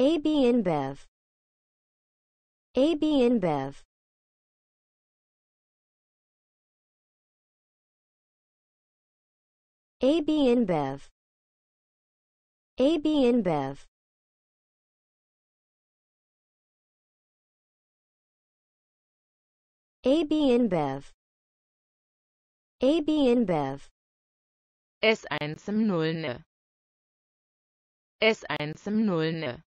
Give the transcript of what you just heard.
AB InBev AB InBev AB InBev AB InBev AB InBev AB InBev S1 im Nullne S1 im Nullne